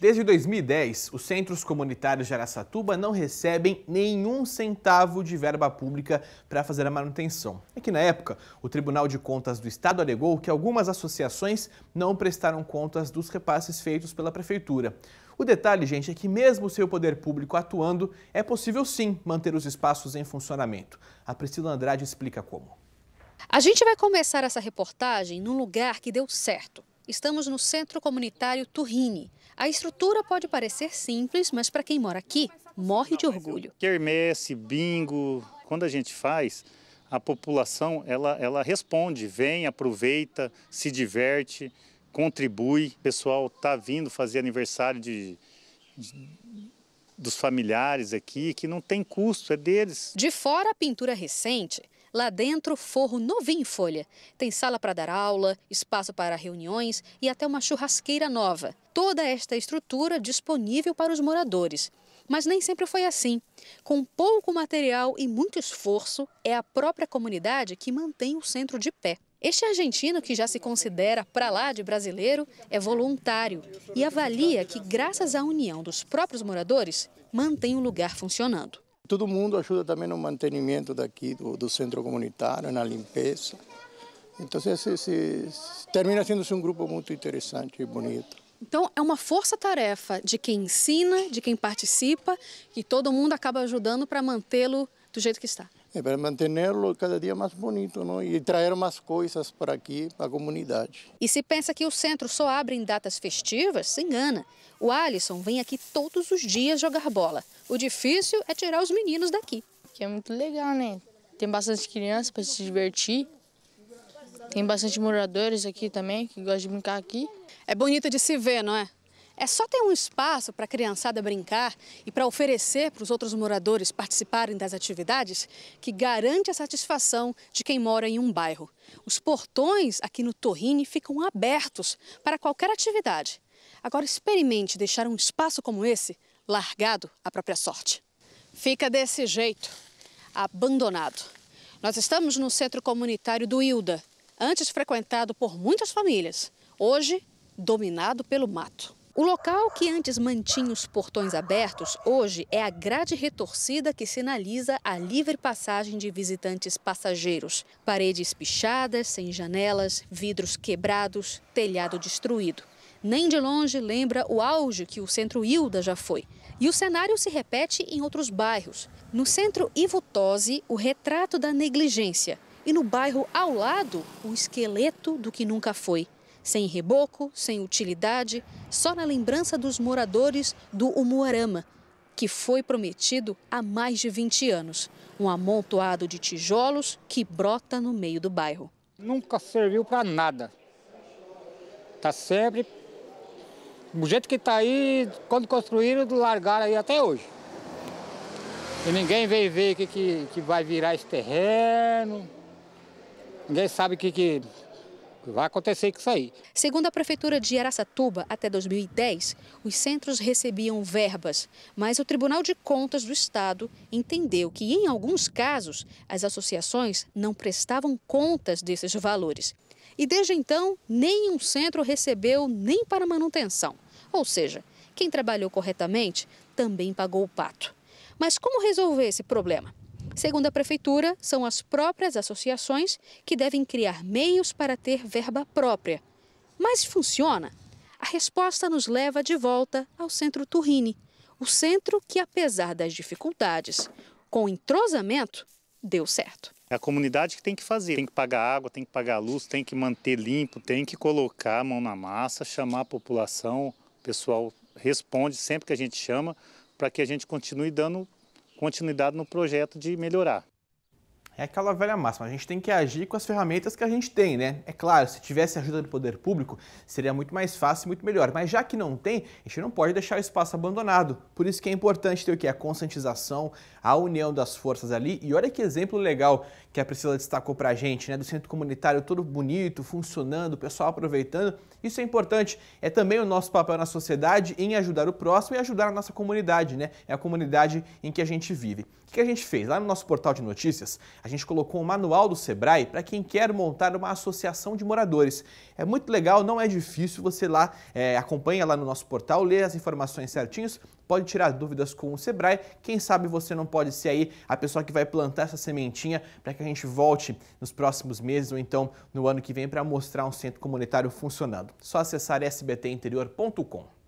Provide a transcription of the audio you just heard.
Desde 2010, os centros comunitários de Araçatuba não recebem nenhum centavo de verba pública para fazer a manutenção. É que na época, o Tribunal de Contas do Estado alegou que algumas associações não prestaram contas dos repasses feitos pela prefeitura. O detalhe, gente, é que mesmo sem o poder público atuando, é possível sim manter os espaços em funcionamento. A Priscila Andrade explica como. A gente vai começar essa reportagem num lugar que deu certo. Estamos no Centro Comunitário Turrini. A estrutura pode parecer simples, mas para quem mora aqui, morre de orgulho. Quermesse, bingo, quando a gente faz, a população ela, ela responde, vem, aproveita, se diverte, contribui. O pessoal está vindo fazer aniversário de, de, dos familiares aqui, que não tem custo, é deles. De fora a pintura recente, Lá dentro, forro novinho em folha. Tem sala para dar aula, espaço para reuniões e até uma churrasqueira nova. Toda esta estrutura disponível para os moradores. Mas nem sempre foi assim. Com pouco material e muito esforço, é a própria comunidade que mantém o centro de pé. Este argentino, que já se considera para lá de brasileiro, é voluntário e avalia que, graças à união dos próprios moradores, mantém o lugar funcionando. Todo mundo ajuda também no mantenimento daqui do, do centro comunitário, na limpeza. Então, se, termina sendo -se um grupo muito interessante e bonito. Então, é uma força-tarefa de quem ensina, de quem participa, e todo mundo acaba ajudando para mantê-lo do jeito que está é para lo cada dia mais bonito não? e trazer mais coisas para aqui, para a comunidade. E se pensa que o centro só abre em datas festivas, se engana. O Alisson vem aqui todos os dias jogar bola. O difícil é tirar os meninos daqui. Que é muito legal, né? Tem bastante criança para se divertir. Tem bastante moradores aqui também que gostam de brincar aqui. É bonito de se ver, não é? É só ter um espaço para a criançada brincar e para oferecer para os outros moradores participarem das atividades que garante a satisfação de quem mora em um bairro. Os portões aqui no Torrine ficam abertos para qualquer atividade. Agora experimente deixar um espaço como esse largado à própria sorte. Fica desse jeito, abandonado. Nós estamos no centro comunitário do Hilda, antes frequentado por muitas famílias, hoje dominado pelo mato. O local que antes mantinha os portões abertos, hoje é a grade retorcida que sinaliza a livre passagem de visitantes passageiros. Paredes pichadas, sem janelas, vidros quebrados, telhado destruído. Nem de longe lembra o auge que o centro Hilda já foi. E o cenário se repete em outros bairros. No centro Ivo o retrato da negligência. E no bairro ao lado, o esqueleto do que nunca foi. Sem reboco, sem utilidade, só na lembrança dos moradores do Umuarama, que foi prometido há mais de 20 anos. Um amontoado de tijolos que brota no meio do bairro. Nunca serviu para nada. Está sempre. Do jeito que está aí, quando construíram, largaram aí até hoje. E ninguém veio ver o que, que, que vai virar esse terreno. Ninguém sabe o que, que vai acontecer isso aí. Segundo a Prefeitura de Aracatuba, até 2010, os centros recebiam verbas, mas o Tribunal de Contas do Estado entendeu que, em alguns casos, as associações não prestavam contas desses valores. E desde então, nenhum centro recebeu nem para manutenção. Ou seja, quem trabalhou corretamente também pagou o pato. Mas como resolver esse problema? Segundo a Prefeitura, são as próprias associações que devem criar meios para ter verba própria. Mas funciona? A resposta nos leva de volta ao Centro Turrini, o centro que, apesar das dificuldades, com entrosamento, deu certo. É a comunidade que tem que fazer, tem que pagar água, tem que pagar luz, tem que manter limpo, tem que colocar a mão na massa, chamar a população, o pessoal responde sempre que a gente chama, para que a gente continue dando continuidade no projeto de melhorar. É aquela velha máxima, a gente tem que agir com as ferramentas que a gente tem, né? É claro, se tivesse ajuda do poder público, seria muito mais fácil e muito melhor, mas já que não tem, a gente não pode deixar o espaço abandonado. Por isso que é importante ter o que? A conscientização, a união das forças ali. E olha que exemplo legal que a Priscila destacou pra gente, né? Do centro comunitário todo bonito, funcionando, o pessoal aproveitando. Isso é importante. É também o nosso papel na sociedade em ajudar o próximo e ajudar a nossa comunidade, né? É a comunidade em que a gente vive. O que a gente fez? Lá no nosso portal de notícias, a gente colocou um manual do Sebrae para quem quer montar uma associação de moradores. É muito legal, não é difícil, você lá é, acompanha lá no nosso portal, lê as informações certinhas, pode tirar dúvidas com o Sebrae. Quem sabe você não pode ser aí a pessoa que vai plantar essa sementinha para que a gente volte nos próximos meses ou então no ano que vem para mostrar um centro comunitário funcionando. Só acessar sbtinterior.com.